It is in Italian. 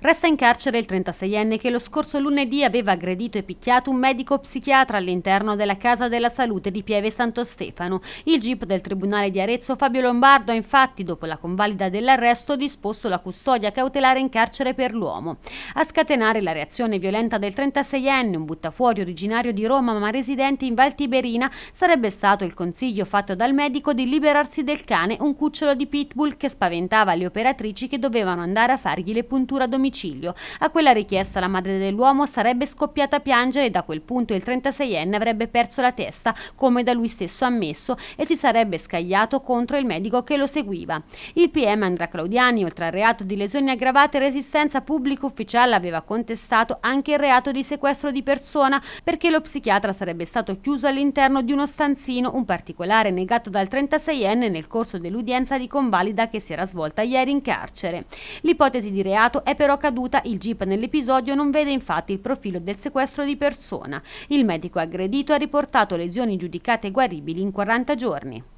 Resta in carcere il 36enne che lo scorso lunedì aveva aggredito e picchiato un medico psichiatra all'interno della Casa della Salute di Pieve Santo Stefano. Il GIP del Tribunale di Arezzo Fabio Lombardo ha infatti, dopo la convalida dell'arresto, disposto la custodia cautelare in carcere per l'uomo. A scatenare la reazione violenta del 36enne, un buttafuori originario di Roma ma residente in Val Tiberina, sarebbe stato il consiglio fatto dal medico di liberarsi del cane, un cucciolo di pitbull che spaventava le operatrici che dovevano andare a fargli le punture domiciliari domicilio. A quella richiesta la madre dell'uomo sarebbe scoppiata a piangere e da quel punto il 36enne avrebbe perso la testa, come da lui stesso ammesso, e si sarebbe scagliato contro il medico che lo seguiva. Il PM Andrea Claudiani, oltre al reato di lesioni aggravate e resistenza pubblico ufficiale, aveva contestato anche il reato di sequestro di persona perché lo psichiatra sarebbe stato chiuso all'interno di uno stanzino, un particolare negato dal 36enne nel corso dell'udienza di convalida che si era svolta ieri in carcere. L'ipotesi di reato è però caduta, il jeep nell'episodio non vede infatti il profilo del sequestro di persona. Il medico aggredito ha riportato lesioni giudicate guaribili in 40 giorni.